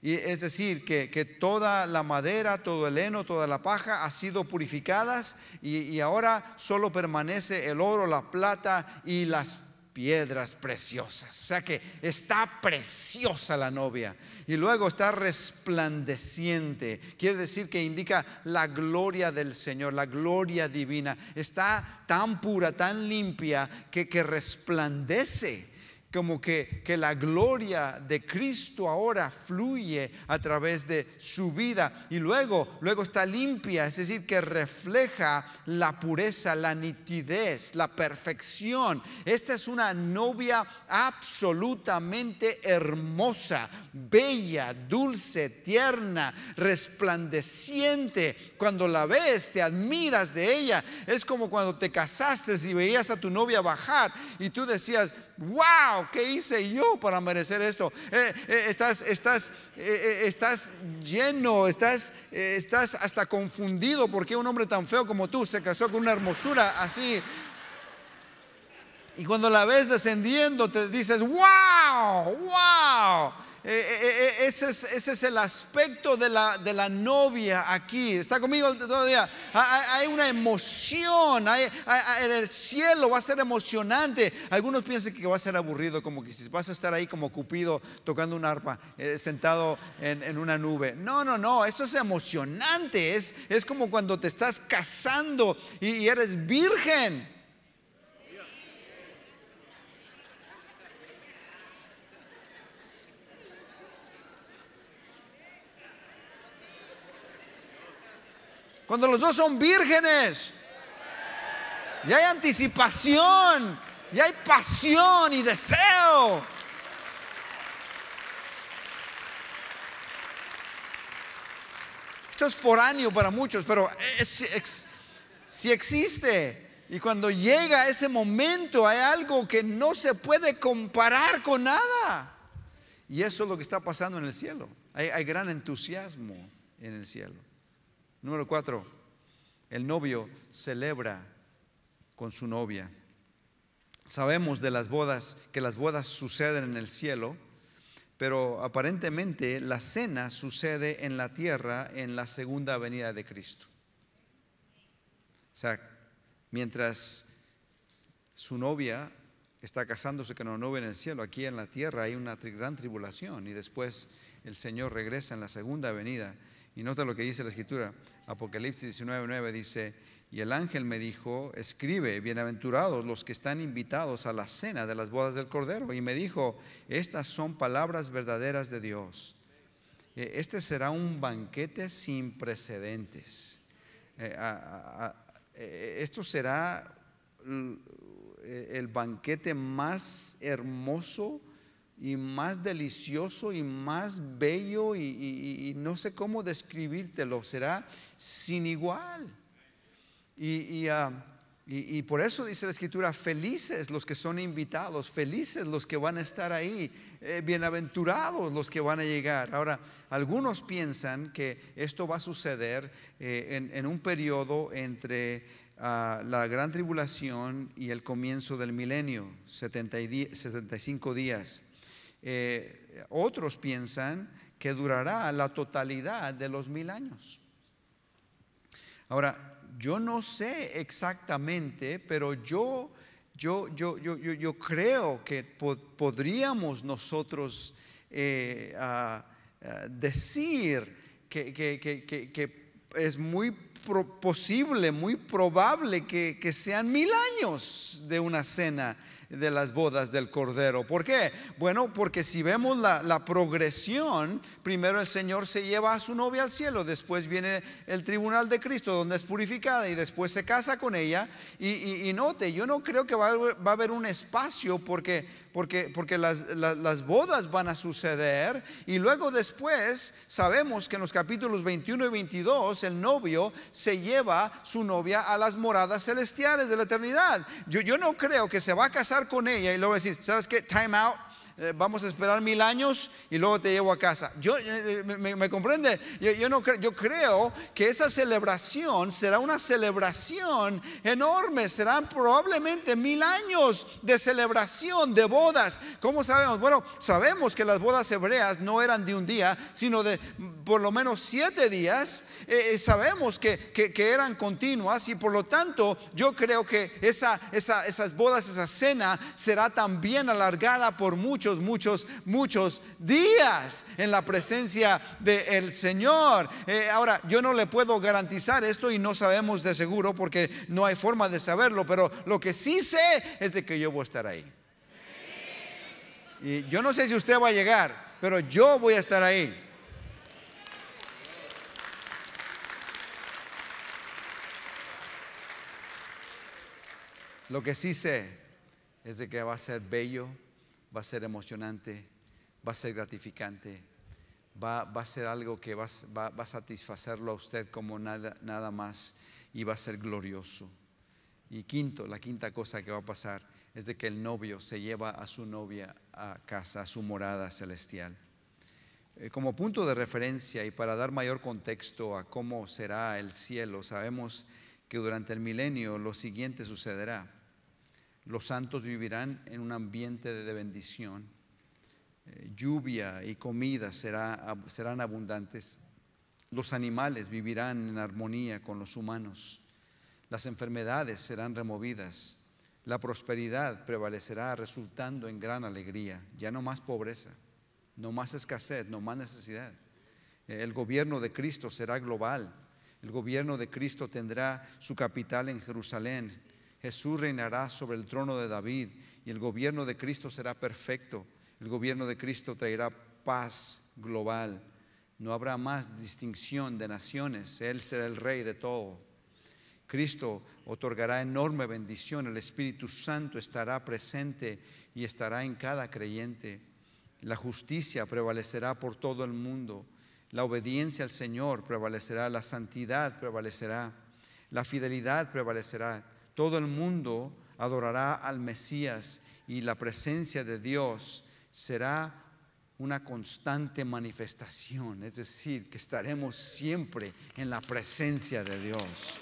Y es decir, que, toda la madera, todo el heno, toda la paja ha sido purificadas y, ahora solo permanece el oro, la plata y las piedras preciosas. O sea que está preciosa la novia. Y luego está resplandeciente. Quiere decir que indica la gloria del Señor, la gloria divina. Está tan pura, tan limpia, que, que resplandece como que, que, la gloria de Cristo ahora fluye a través de su vida y luego, luego está limpia, es decir, que refleja la pureza, la nitidez, la perfección. Esta es una novia absolutamente hermosa, bella, dulce, tierna, resplandeciente. Cuando la ves, te admiras de ella. Es como cuando te casaste y veías a tu novia bajar y tú decías, wow ¿qué hice yo para merecer esto? Eh, eh, estás, estás, eh, estás lleno, estás, estás hasta confundido porque un hombre tan feo como tú se casó con una hermosura así. Y cuando la ves descendiendo, te dices, wow, wow. Eh, eh, eh, ese, es, ese, el aspecto de la, de la, novia aquí. ¿Está conmigo todavía? Ah, ah, hay, una emoción, hay, el cielo va a ser emocionante. Algunos piensan que va a ser aburrido, como que si vas a estar ahí como Cupido tocando un arpa, sentado en, una nube. No, no, no, eso es emocionante. Es, como cuando te estás casando y eres virgen. Cuando los dos son vírgenes. Y hay anticipación. Y hay pasión y deseo. Esto es foráneo para muchos, pero si existe y cuando llega ese momento hay algo que no se puede comparar con nada. Y eso es lo que está pasando en el cielo. hay gran entusiasmo en el cielo. Número cuatro, el novio celebra con su novia. Sabemos de las bodas, que las bodas suceden en el cielo, pero aparentemente la cena sucede en la tierra en la segunda venida de Cristo. O sea, mientras su novia está casándose con una novia en el cielo, aquí en la tierra hay una gran tribulación y después el Señor regresa en la segunda venida. Y nota lo que dice la escritura. Apocalipsis 19:9 dice, y el ángel me dijo, escribe, bienaventurados los que están invitados a la cena de las bodas del Cordero. Y me dijo, estas son palabras verdaderas de Dios. E, este será un banquete sin precedentes. E, e, esto será el banquete más hermoso y más delicioso y más bello y, no sé cómo describírtelo, será sin igual. Ah, y, por eso dice la escritura, felices los que son invitados, felices los que van a estar ahí, eh, bienaventurados los que van a llegar. Ahora, algunos piensan que esto va a suceder eh, en, un periodo entre ah, la gran tribulación y el comienzo del milenio, 70 y días. Eh, otros piensan que durará la totalidad de los mil años. Ahora, yo no sé exactamente, pero yo, yo, creo que podríamos nosotros eh, decir que, es muy posible, muy probable que sean mil años de una cena de las bodas del Cordero. ¿Por qué? Bueno, porque si vemos la, progresión, primero el Señor se lleva a su novia al cielo, después viene el tribunal de Cristo donde es purificada y después se casa con ella. Y, note, yo no creo que va a haber, va a haber un espacio porque porque, las, bodas van a suceder y luego después sabemos que en los capítulos 21 y 22 el novio se lleva su novia a las moradas celestiales de la eternidad. Yo, yo no creo que se va a casar con ella y luego decir, ¿sabes qué? Time out eh, vamos a esperar mil años y luego te llevo a casa. Yo, eh, eh, me, comprende? Yo, no yo creo que esa celebración será una celebración enorme, serán probablemente mil años de celebración, de bodas. ¿Cómo sabemos? Bueno, sabemos que las bodas hebreas no eran de un día, sino de por lo menos siete días. sabemos que, eran continuas y por lo tanto yo creo que esa, esas bodas, esa cena será también alargada por muchos muchos, muchos, días en la presencia del Señor. Eh, ahora, yo no le puedo garantizar esto y no sabemos de seguro porque no hay forma de saberlo, pero lo que sí sé es de que yo voy a estar ahí. Y yo no sé si usted va a llegar, pero yo voy a estar ahí. Lo que sí sé es de que va a ser bello va a ser emocionante, va a ser gratificante, va, a ser algo que va, a satisfacerlo a usted como nada, nada más y va a ser glorioso. Y quinto, la quinta cosa que va a pasar es de que el novio se lleva a su novia a casa, a su morada celestial. Eh, como punto de referencia y para dar mayor contexto a cómo será el cielo, sabemos que durante el milenio lo siguiente sucederá los santos vivirán en un ambiente de bendición. Eh, lluvia y comida será, serán abundantes. Los animales vivirán en armonía con los humanos. Las enfermedades serán removidas. La prosperidad prevalecerá resultando en gran alegría. Ya no más pobreza, no más escasez, no más necesidad. Eh, el gobierno de Cristo será global. El gobierno de Cristo tendrá su capital en Jerusalén. Jesús reinará sobre el trono de David y el gobierno de Cristo será perfecto. El gobierno de Cristo traerá paz global. No habrá más distinción de naciones. Él será el rey de todo. Cristo otorgará enorme bendición. El Espíritu Santo estará presente y estará en cada creyente. La justicia prevalecerá por todo el mundo. La obediencia al Señor prevalecerá. La santidad prevalecerá. La fidelidad prevalecerá. Todo el mundo adorará al Mesías y la presencia de Dios será una constante manifestación, es decir, que estaremos siempre en la presencia de Dios.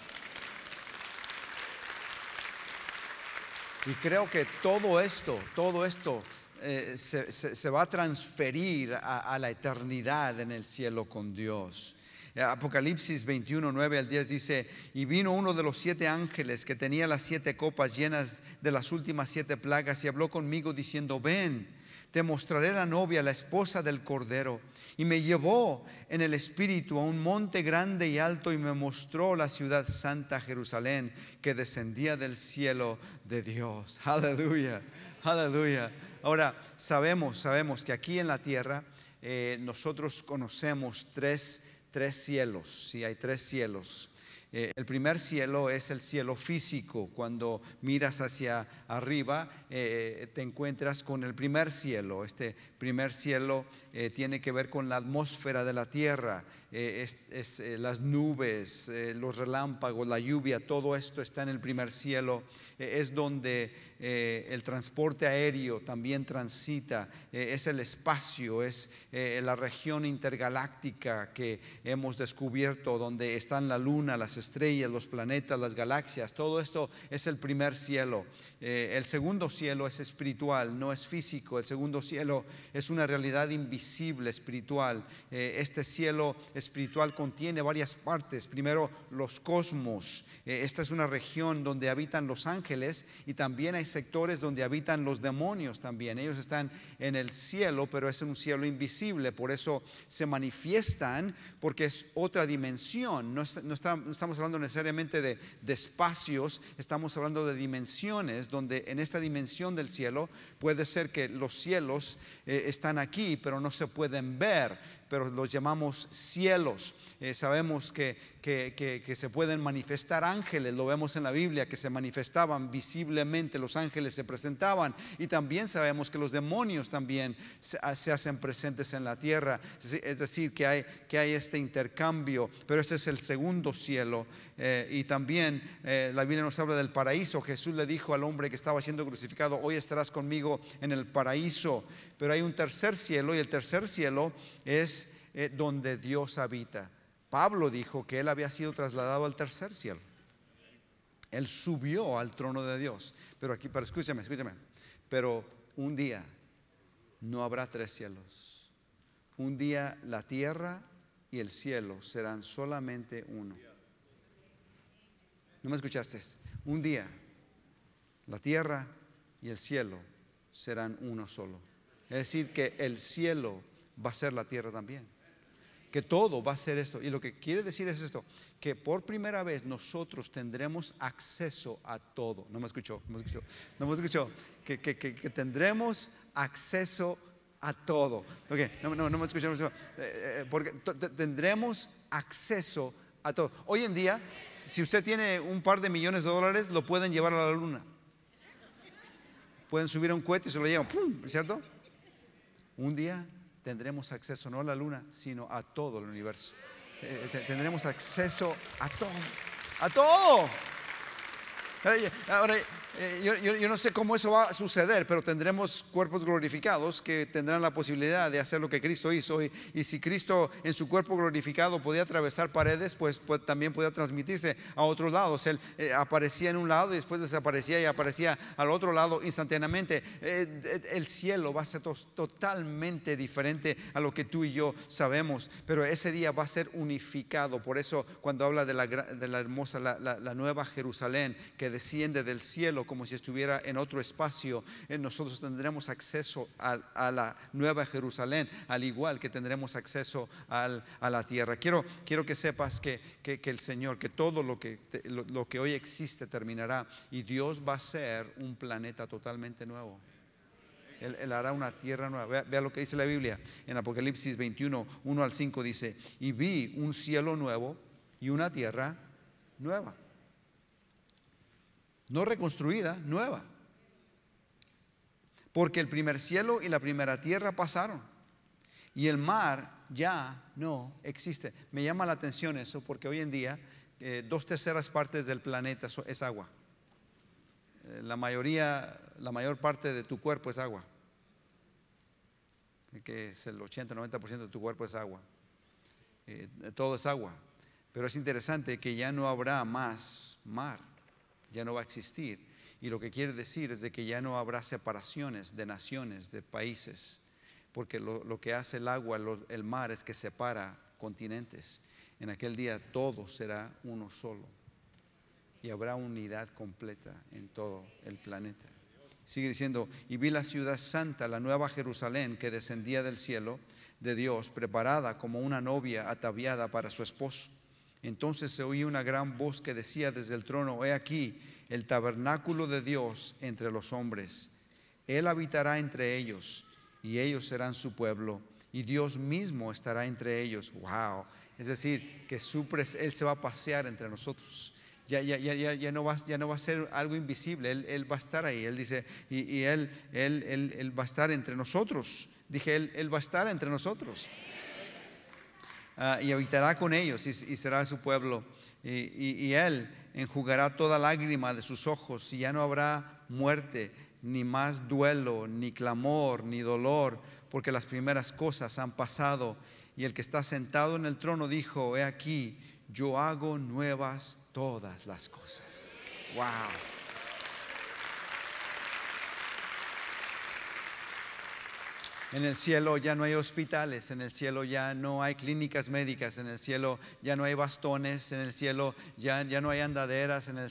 Y creo que todo esto, todo esto eh, se, va a transferir a la eternidad en el cielo con Dios. Eh, Apocalipsis 21, 9 al 10 dice, y vino uno de los siete ángeles que tenía las siete copas llenas de las últimas siete plagas y habló conmigo diciendo, ven, te mostraré la novia, la esposa del Cordero. Y me llevó en el espíritu a un monte grande y alto y me mostró la ciudad santa Jerusalén que descendía del cielo de Dios. (laughs) Aleluya, aleluya. Ahora, sabemos, sabemos que aquí en la tierra eh, nosotros conocemos tres tres cielos, si hay tres cielos. Eh, el primer cielo es el cielo físico. Cuando miras hacia arriba, eh, te encuentras con el primer cielo. Este primer cielo eh, tiene que ver con la atmósfera de la tierra, las nubes, los relámpagos, la lluvia, todo esto está en el primer cielo. es donde el transporte aéreo también transita. es el espacio, es la región intergaláctica que hemos descubierto, donde están la luna, las estrellas, los planetas, las galaxias, todo esto es el primer cielo. Eh, el segundo cielo es espiritual, no es físico. El segundo cielo es una realidad invisible, espiritual. Eh, este cielo espiritual contiene varias partes. Primero, los cosmos. Eh, esta es una región donde habitan los ángeles y también hay sectores donde habitan los demonios también. Ellos están en el cielo, pero es un cielo invisible. Por eso se manifiestan porque es otra dimensión. no estamos hablando necesariamente de, de, espacios, estamos hablando de dimensiones, donde en esta dimensión del cielo puede ser que los cielos eh, están aquí, pero no se pueden ver, pero los llamamos cielos. Eh, sabemos que, que, se pueden manifestar ángeles, lo vemos en la Biblia, que se manifestaban visiblemente, los ángeles se presentaban y también sabemos que los demonios también se, ah, hacen presentes en la tierra. Es decir, que hay, que hay este intercambio, pero este es el segundo cielo. Eh, y también eh, la Biblia nos habla del paraíso. Jesús le dijo al hombre que estaba siendo crucificado, hoy estarás conmigo en el paraíso pero hay un tercer cielo y el tercer cielo es eh, donde Dios habita. Pablo dijo que él había sido trasladado al tercer cielo. Él subió al trono de Dios. Pero aquí, pero escúchame, escúchame. Pero un día no habrá tres cielos. Un día la tierra y el cielo serán solamente uno. ¿No me escuchaste? Un día la tierra y el cielo serán uno solo. Es decir, que el cielo va a ser la tierra también. Que todo va a ser esto. Y lo que quiere decir es esto, que por primera vez nosotros tendremos acceso a todo. No me escuchó, no me escuchó, no me escuchó. Que, tendremos acceso a todo. no, me escuchó, eh, eh, eh, porque tendremos acceso a todo. Hoy en día, si usted tiene un par de millones de dólares, lo pueden llevar a la luna. Pueden subir a un cohete y se lo llevan, ¿cierto? Un día tendremos acceso no a la luna, sino a todo el universo. Eh, eh, tendremos acceso a todo, a todo. Ahora, eh, yo, no sé cómo eso va a suceder, pero tendremos cuerpos glorificados que tendrán la posibilidad de hacer lo que Cristo hizo. Y, si Cristo en su cuerpo glorificado podía atravesar paredes, pues, pues también podía transmitirse a otros lados. Él eh, aparecía en un lado y después desaparecía y aparecía al otro lado instantáneamente. Eh, el cielo va a ser totalmente diferente a lo que tú y yo sabemos, pero ese día va a ser unificado. Por eso cuando habla de la, hermosa, la nueva Jerusalén que desciende del cielo, como si estuviera en otro espacio. Eh, nosotros tendremos acceso a, la nueva Jerusalén, al igual que tendremos acceso a la tierra. Quiero, que sepas que, el Señor, que todo lo que, lo, que hoy existe terminará y Dios va a ser un planeta totalmente nuevo. Él, hará una tierra nueva. Vea, vea, lo que dice la Biblia en Apocalipsis 21, 1 al 5 dice, y vi un cielo nuevo y una tierra nueva no reconstruida, nueva. Porque el primer cielo y la primera tierra pasaron y el mar ya no existe. Me llama la atención eso porque hoy en día eh, dos terceras partes del planeta es agua. Eh, la mayoría, la mayor parte de tu cuerpo es agua. Que es el 80-90% de tu cuerpo es agua. Eh, todo es agua. Pero es interesante que ya no habrá más mar ya no va a existir. Y lo que quiere decir es de que ya no habrá separaciones de naciones, de países, porque lo, que hace el agua, el mar, es que separa continentes. En aquel día todo será uno solo y habrá unidad completa en todo el planeta. Sigue diciendo, y vi la ciudad santa, la nueva Jerusalén, que descendía del cielo de Dios, preparada como una novia ataviada para su esposo. Entonces se oía una gran voz que decía desde el trono, he aquí el tabernáculo de Dios entre los hombres. Él habitará entre ellos y ellos serán su pueblo y Dios mismo estará entre ellos. ¡Wow! Es decir, que Él se va a pasear entre nosotros. Ya, ya, ya, ya, no va, ya no va a ser algo invisible, Él, él va a estar ahí. Él dice, y, y él, él, él, va a estar entre nosotros. Dije, Él, va a estar entre nosotros. Ah, y habitará con ellos y, será su pueblo. Y, y él enjugará toda lágrima de sus ojos y ya no habrá muerte, ni más duelo, ni clamor, ni dolor, porque las primeras cosas han pasado. Y el que está sentado en el trono dijo, he aquí, yo hago nuevas todas las cosas. Wow. En el cielo ya no hay hospitales, en el cielo ya no hay clínicas médicas, en el cielo ya no hay bastones, en el cielo ya, ya no hay andaderas, en el,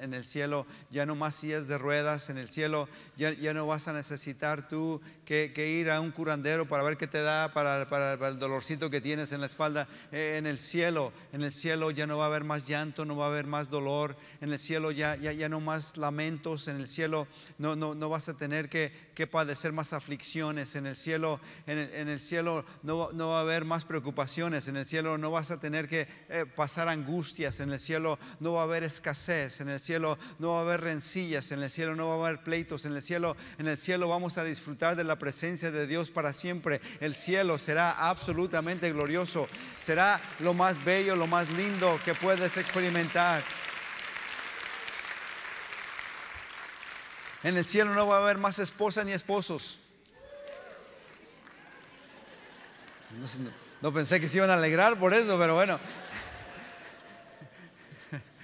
en el, cielo ya no más sillas de ruedas, en el cielo ya, ya no vas a necesitar tú que, ir a un curandero para ver qué te da, para, el dolorcito que tienes en la espalda. en el cielo, en el cielo ya no va a haber más llanto, no va a haber más dolor, en el cielo ya, ya, ya no más lamentos, en el cielo no, no vas a tener que, que padecer más aflicciones, en el cielo, en el, cielo no, no, va a haber más preocupaciones, en el cielo no vas a tener que eh, pasar angustias, en el cielo no va a haber escasez, en el cielo no va a haber rencillas, en el cielo no va a haber pleitos, en el cielo, en el cielo vamos a disfrutar de la presencia de Dios para siempre. El cielo será absolutamente glorioso, será lo más bello, lo más lindo que puedes experimentar. En el cielo no va a haber más esposas ni esposos. No, pensé que se iban a alegrar por eso, pero bueno. (laughs)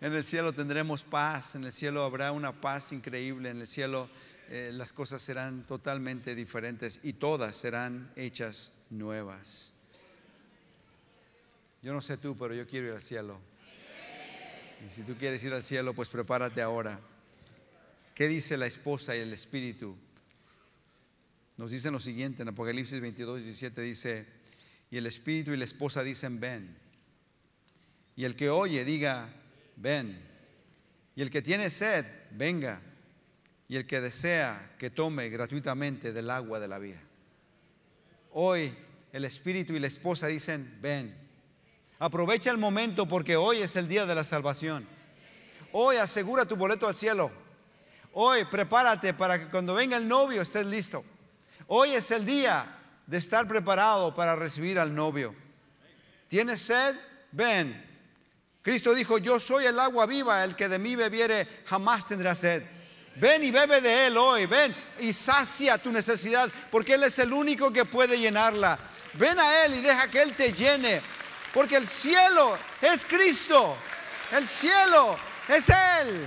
En el cielo tendremos paz, en el cielo habrá una paz increíble, en el cielo eh, las cosas serán totalmente diferentes y todas serán hechas nuevas. Yo no sé tú, pero yo quiero ir al cielo. Y si tú quieres ir al cielo, pues prepárate ahora. ¿Qué dice la esposa y el espíritu? Nos dicen lo siguiente en Apocalipsis 22, 17 dice, y el espíritu y la esposa dicen, ven. Y el que oye diga, ven. Y el que tiene sed, venga. Y el que desea que tome gratuitamente del agua de la vida. Hoy el espíritu y la esposa dicen, ven. Aprovecha el momento porque hoy es el día de la salvación. Hoy asegura tu boleto al cielo. Hoy prepárate para que cuando venga el novio estés listo. Hoy es el día de estar preparado para recibir al novio. ¿Tienes sed? Ven. Cristo dijo, yo soy el agua viva, el que de mí bebiere jamás tendrá sed. Ven y bebe de Él hoy, ven y sacia tu necesidad, porque Él es el único que puede llenarla. Ven a Él y deja que Él te llene, porque el cielo es Cristo, el cielo es Él.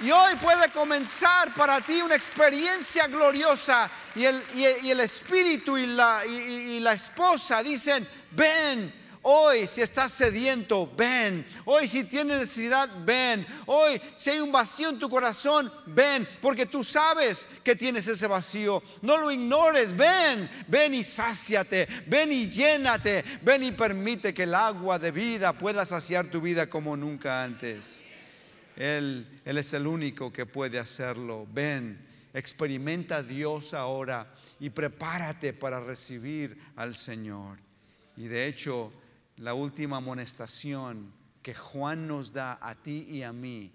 Y hoy puede comenzar para ti una experiencia gloriosa. Y el, espíritu y la, y la esposa dicen, ven, Hoy si estás sediento, ven. Hoy si tienes necesidad, ven. Hoy si hay un vacío en tu corazón, ven. Porque tú sabes que tienes ese vacío. No lo ignores, ven. Ven y sáciate. Ven y llénate. Ven y permite que el agua de vida pueda saciar tu vida como nunca antes. Él, es el único que puede hacerlo. Ven, experimenta a Dios ahora y prepárate para recibir al Señor. Y de hecho, la última amonestación que Juan nos da a ti y a mí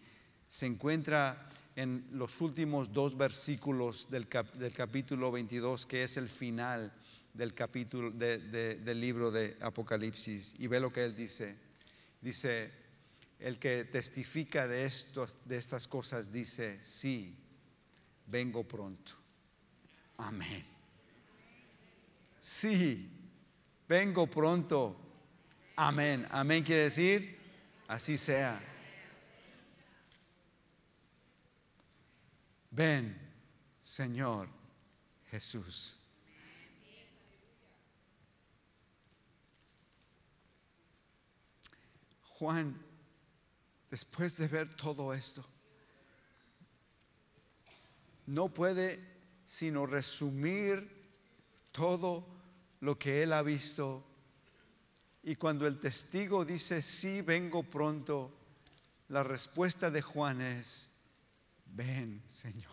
se encuentra en los últimos dos versículos del, capítulo 22, que es el final del capítulo del libro de Apocalipsis. Y ve lo que él dice. Dice, el que testifica de, estos, de estas cosas dice, sí, vengo pronto. Amén. Sí, vengo pronto. Amén. Amén quiere decir, así sea. Ven, Señor Jesús. Juan después de ver todo esto, no puede sino resumir todo lo que él ha visto. Y cuando el testigo dice, sí, vengo pronto, la respuesta de Juan es, ven, Señor.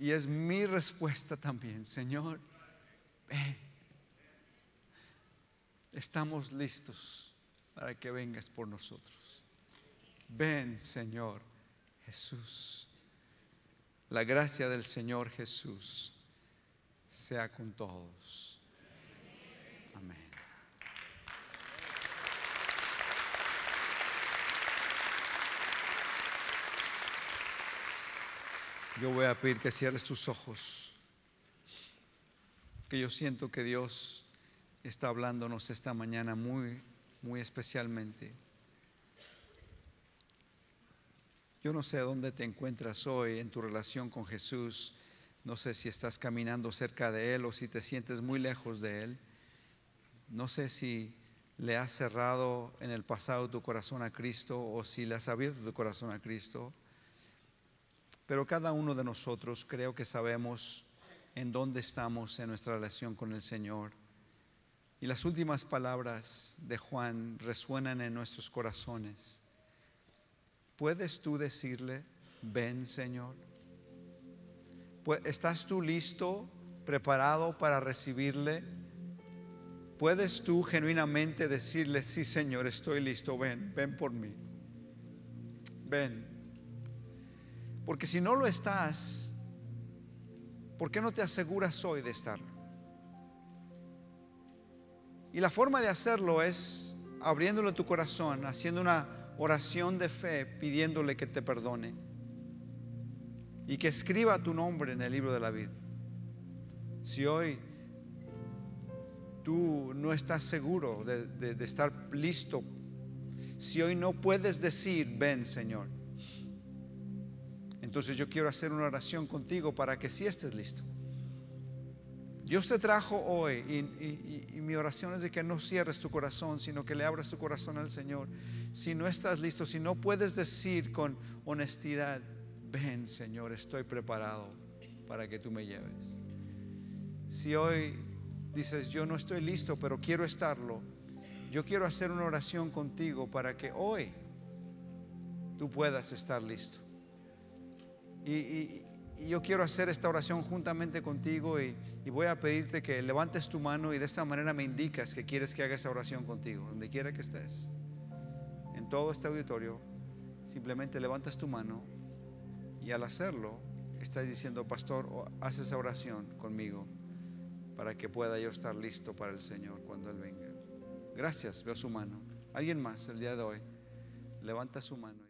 Y es mi respuesta también, Señor, ven. Estamos listos para que vengas por nosotros. Ven, Señor Jesús. La gracia del Señor Jesús sea con todos. Amén. Yo voy a pedir que cierres tus ojos, que yo siento que Dios está hablándonos esta mañana muy, muy especialmente. Yo no sé dónde te encuentras hoy en tu relación con Jesús. No sé si estás caminando cerca de Él o si te sientes muy lejos de Él. No sé si le has cerrado en el pasado tu corazón a Cristo o si le has abierto tu corazón a Cristo. Pero cada uno de nosotros creo que sabemos en dónde estamos en nuestra relación con el Señor. Y las últimas palabras de Juan resuenan en nuestros corazones. ¿Puedes tú decirle, ven Señor? ¿Estás tú listo, preparado para recibirle? ¿Puedes tú genuinamente decirle, sí Señor, estoy listo, ven, ven por mí? Ven. Porque si no lo estás, ¿por qué no te aseguras hoy de estarlo? Y la forma de hacerlo es abriéndolo tu corazón, haciendo una oración de fe pidiéndole que te perdone y que escriba tu nombre en el libro de la vida. Si hoy tú no estás seguro de, estar listo, si hoy no puedes decir, ven Señor, entonces yo quiero hacer una oración contigo para que si estés listo. Dios te trajo hoy y, mi oración es de que no cierres tu corazón, sino que le abras tu corazón al Señor. Si no estás listo, si no puedes decir con honestidad, ven Señor, estoy preparado para que tú me lleves. Si hoy dices, yo no estoy listo, pero quiero estarlo, yo quiero hacer una oración contigo para que hoy tú puedas estar listo. y yo quiero hacer esta oración juntamente contigo y, voy a pedirte que levantes tu mano y de esta manera me indicas que quieres que haga esa oración contigo, donde quiera que estés, en todo este auditorio, simplemente levantas tu mano y al hacerlo estás diciendo, pastor, haz esa oración conmigo para que pueda yo estar listo para el Señor cuando Él venga. Gracias, veo su mano. Alguien más el día de hoy, levanta su mano.